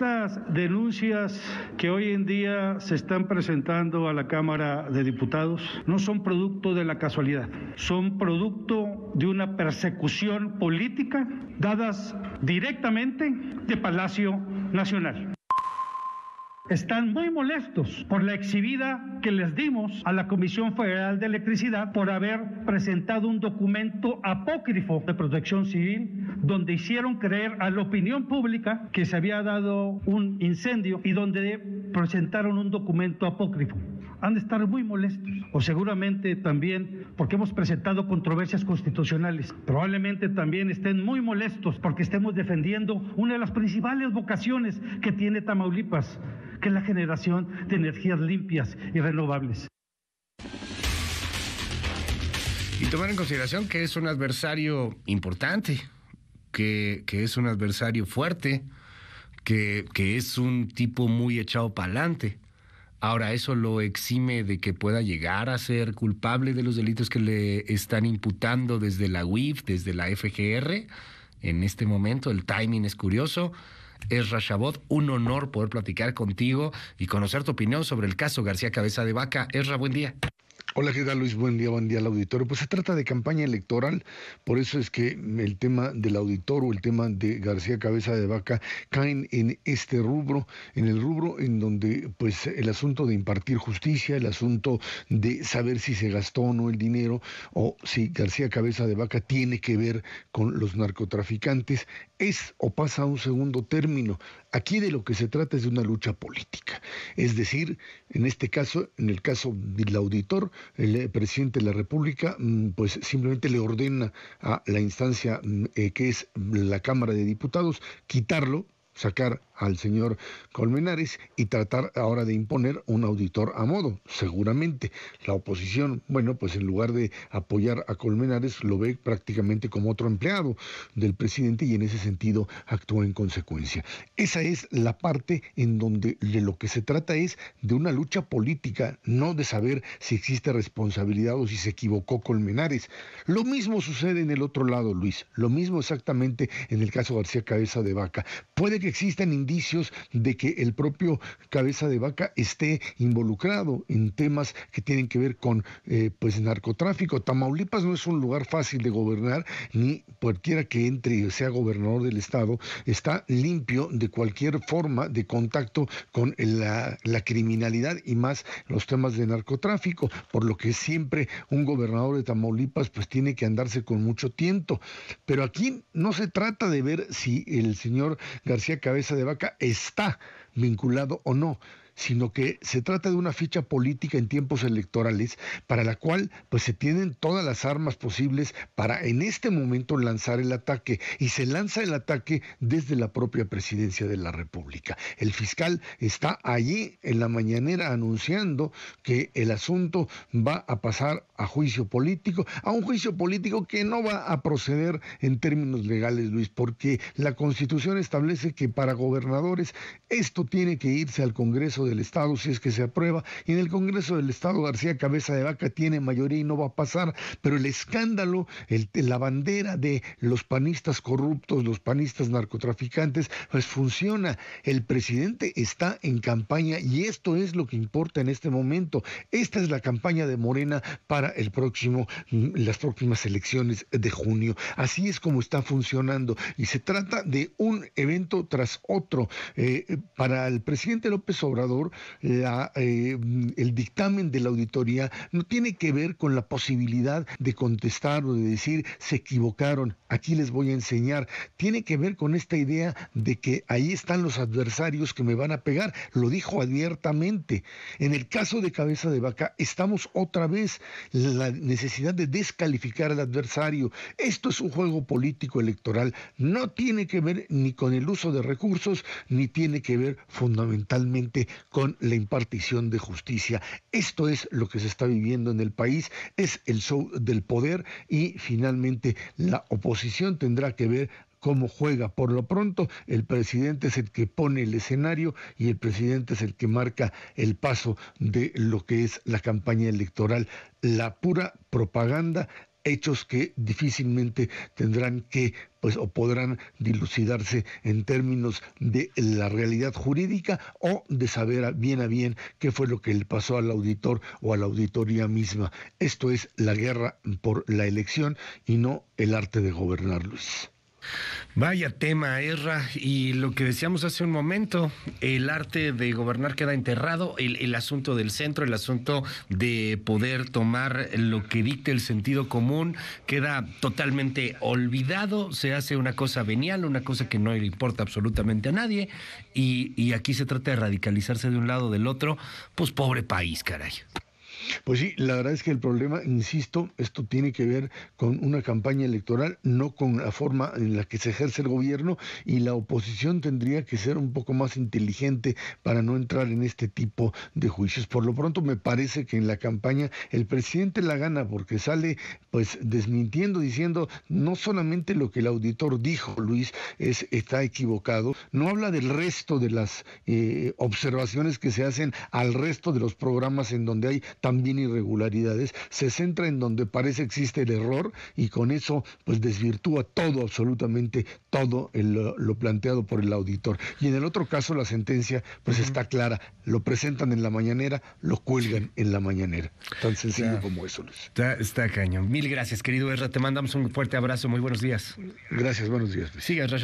Estas denuncias que hoy en día se están presentando a la Cámara de Diputados no son producto de la casualidad, son producto de una persecución política dadas directamente de Palacio Nacional están muy molestos por la exhibida que les dimos a la Comisión Federal de Electricidad por haber presentado un documento apócrifo de protección civil donde hicieron creer a la opinión pública que se había dado un incendio y donde presentaron un documento apócrifo. Han de estar muy molestos, o seguramente también porque hemos presentado controversias constitucionales. Probablemente también estén muy molestos porque estemos defendiendo una de las principales vocaciones que tiene Tamaulipas, que es la generación de energías limpias y renovables. Y tomar en consideración que es un adversario importante que, es un adversario fuerte, que, que, es un tipo muy echado para adelante. Ahora, ¿eso lo exime de que pueda llegar a ser culpable de los delitos que le están imputando desde la UIF, desde la FGR? En este momento el timing es curioso. Es Rashabot, un honor poder platicar contigo y conocer tu opinión sobre el caso García Cabeza de Vaca. Esra, buen día. Hola, ¿qué tal Luis? Buen día, buen día al auditorio. Pues se trata de campaña electoral, por eso es que el tema del auditor o el tema de García Cabeza de Vaca caen en este rubro, en el rubro en donde pues el asunto de impartir justicia, el asunto de saber si se gastó o no el dinero o si García Cabeza de Vaca tiene que ver con los narcotraficantes, es o pasa a un segundo término. Aquí de lo que se trata es de una lucha política. Es decir, en este caso, en el caso del auditor, el eh, presidente de la República, mm, pues simplemente le ordena a la instancia mm, eh, que es la Cámara de Diputados quitarlo sacar al señor Colmenares y tratar ahora de imponer un auditor a modo. Seguramente la oposición, bueno, pues en lugar de apoyar a Colmenares, lo ve prácticamente como otro empleado del presidente y en ese sentido actúa en consecuencia. Esa es la parte en donde de lo que se trata es de una lucha política, no de saber si existe responsabilidad o si se equivocó Colmenares. Lo mismo sucede en el otro lado, Luis. Lo mismo exactamente en el caso García Cabeza de Vaca. Puede que existen indicios de que el propio cabeza de vaca esté involucrado en temas que tienen que ver con eh, pues narcotráfico. Tamaulipas no es un lugar fácil de gobernar, ni cualquiera que entre y sea gobernador del estado está limpio de cualquier forma de contacto con la, la criminalidad y más los temas de narcotráfico, por lo que siempre un gobernador de Tamaulipas pues tiene que andarse con mucho tiento. Pero aquí no se trata de ver si el señor García Cabeza de Vaca está vinculado o no sino que se trata de una ficha política en tiempos electorales para la cual pues se tienen todas las armas posibles para en este momento lanzar el ataque y se lanza el ataque desde la propia presidencia de la República. El fiscal está allí en la mañanera anunciando que el asunto va a pasar a juicio político, a un juicio político que no va a proceder en términos legales, Luis, porque la Constitución establece que para gobernadores esto tiene que irse al Congreso de del Estado si es que se aprueba. Y en el Congreso del Estado García Cabeza de Vaca tiene mayoría y no va a pasar. Pero el escándalo, la bandera de los panistas corruptos, los panistas narcotraficantes, pues funciona. El presidente está en campaña y esto es lo que importa en este momento. Esta es la campaña de Morena para el próximo, mm, las próximas elecciones de junio. Así es como está funcionando y se trata de un evento tras otro. Eh, eh, para el presidente López Obrador, eh, eh, mm, el dictamen de la auditoría no tiene que ver con la posibilidad de contestar o de decir se equivocaron, aquí les voy a enseñar, tiene que ver con esta idea de que ahí están los adversarios que me van a pegar, lo dijo abiertamente. En el caso de cabeza de vaca, estamos otra vez la necesidad de descalificar al adversario. Esto es un juego político electoral, no tiene que ver ni con el uso de recursos, ni tiene que ver fundamentalmente con la impartición de justicia. Esto es lo que se está viviendo en el país, es el show del poder y finalmente la oposición tendrá que ver cómo juega. Por lo pronto, el presidente es el que pone el escenario y el presidente es el que marca el paso de lo que es la campaña electoral. La pura propaganda, hechos que difícilmente tendrán que pues o podrán dilucidarse en términos de la realidad jurídica o de saber a bien a bien qué fue lo que le pasó al auditor o a la auditoría misma. Esto es la guerra por la elección y no el arte de gobernar, Luis. Vaya tema, Erra, y lo que decíamos hace un momento, el arte de gobernar queda enterrado, el, asunto del centro, el asunto de poder tomar lo que dicte el sentido común, queda totalmente olvidado, se hace una cosa venial, una cosa que no le importa absolutamente a nadie, y, y aquí se trata de radicalizarse de un lado o del otro, pues pobre país, caray. Pues sí, la verdad es que el problema, insisto, esto tiene que ver con una campaña electoral, no con la forma en la que se ejerce el gobierno y la oposición tendría que ser un poco más inteligente para no entrar en este tipo de juicios. Por lo pronto me parece que en la campaña el presidente la gana porque sale pues desmintiendo, diciendo no solamente lo que el auditor dijo, Luis, es está equivocado, no habla del resto de las eh, observaciones que se hacen al resto de los programas en donde hay también irregularidades, se centra en donde parece existe el error y con eso pues desvirtúa todo, absolutamente todo lo planteado por el auditor. Y en el otro caso la sentencia pues está clara, lo presentan en la mañanera, lo cuelgan en la mañanera. Tan sencillo como eso, Está, está, cañón. Mil gracias, querido Erra, te mandamos un fuerte abrazo, muy buenos días. Gracias, buenos días. Sigue Erra